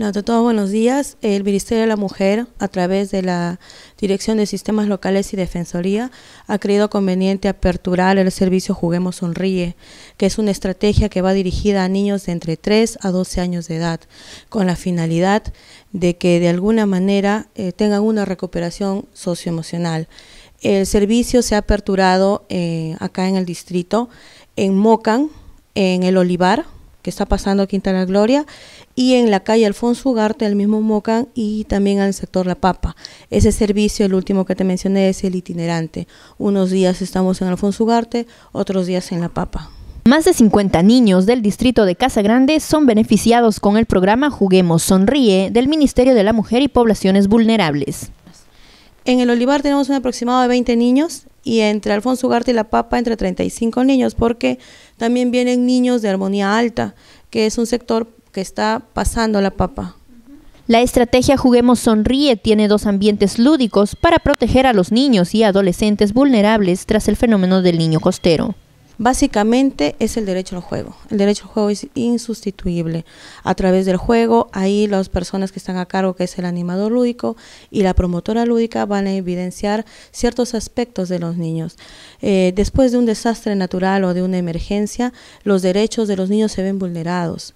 Hola todos, buenos días. El Ministerio de la Mujer, a través de la Dirección de Sistemas Locales y Defensoría, ha creído conveniente aperturar el servicio Juguemos Sonríe, que es una estrategia que va dirigida a niños de entre 3 a 12 años de edad, con la finalidad de que de alguna manera eh, tengan una recuperación socioemocional. El servicio se ha aperturado eh, acá en el distrito, en Mocan, en el Olivar, que está pasando aquí en Gloria, y en la calle Alfonso Ugarte, el mismo Mocan, y también al sector La Papa. Ese servicio, el último que te mencioné, es el itinerante. Unos días estamos en Alfonso Ugarte, otros días en La Papa. Más de 50 niños del distrito de Casa Grande son beneficiados con el programa Juguemos Sonríe del Ministerio de la Mujer y Poblaciones Vulnerables. En el Olivar tenemos un aproximado de 20 niños y entre Alfonso Ugarte y La Papa entre 35 niños, porque también vienen niños de Armonía Alta, que es un sector que está pasando La Papa. La estrategia Juguemos Sonríe tiene dos ambientes lúdicos para proteger a los niños y adolescentes vulnerables tras el fenómeno del niño costero. Básicamente es el derecho al juego. El derecho al juego es insustituible. A través del juego, ahí las personas que están a cargo, que es el animador lúdico y la promotora lúdica, van a evidenciar ciertos aspectos de los niños. Eh, después de un desastre natural o de una emergencia, los derechos de los niños se ven vulnerados.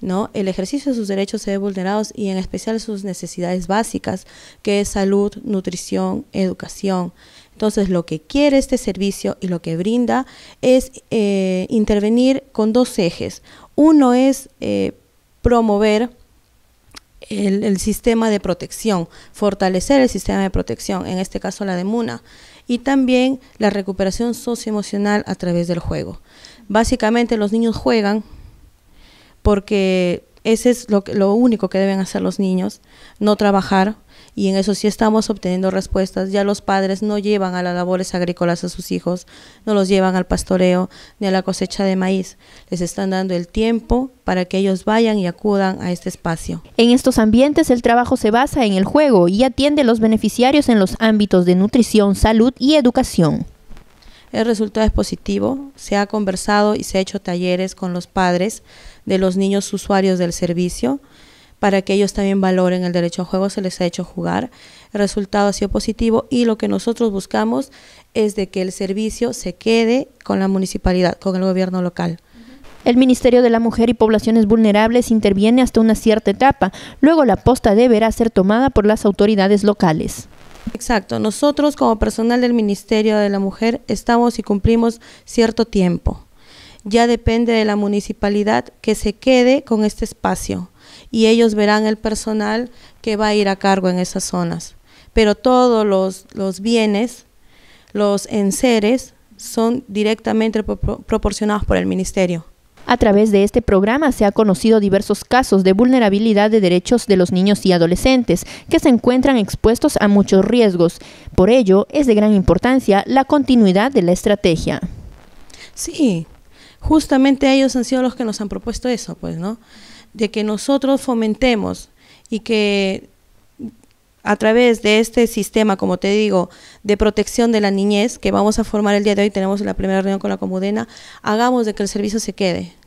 ¿No? El ejercicio de sus derechos se ve vulnerados y en especial sus necesidades básicas, que es salud, nutrición, educación. Entonces, lo que quiere este servicio y lo que brinda es eh, intervenir con dos ejes. Uno es eh, promover el, el, sistema de protección, fortalecer el sistema de protección, en este caso la de MUNA, y también la recuperación socioemocional a través del juego. Básicamente los niños juegan porque ese es lo, lo único que deben hacer los niños, no trabajar, y en eso sí estamos obteniendo respuestas. Ya los padres no llevan a las labores agrícolas a sus hijos, no los llevan al pastoreo ni a la cosecha de maíz. Les están dando el tiempo para que ellos vayan y acudan a este espacio. En estos ambientes el trabajo se basa en el juego y atiende a los beneficiarios en los ámbitos de nutrición, salud y educación. El resultado es positivo. Se ha conversado y se ha hecho talleres con los padres de los niños usuarios del servicio para que ellos también valoren el derecho a juego, se les ha hecho jugar. El resultado ha sido positivo y lo que nosotros buscamos es de que el servicio se quede con la municipalidad, con el gobierno local. El Ministerio de la Mujer y Poblaciones Vulnerables interviene hasta una cierta etapa, luego la posta deberá ser tomada por las autoridades locales. Exacto, nosotros como personal del Ministerio de la Mujer estamos y cumplimos cierto tiempo. Ya depende de la municipalidad que se quede con este espacio y ellos verán el personal que va a ir a cargo en esas zonas. Pero todos los, bienes, los enseres, son directamente proporcionados por el Ministerio. A través de este programa se ha conocido diversos casos de vulnerabilidad de derechos de los niños y adolescentes que se encuentran expuestos a muchos riesgos. Por ello, es de gran importancia la continuidad de la estrategia. Sí, justamente ellos han sido los que nos han propuesto eso, pues, ¿no? De que nosotros fomentemos y que a través de este sistema, como te digo, de protección de la niñez que vamos a formar el día de hoy, tenemos la primera reunión con la comodena, hagamos de que el servicio se quede,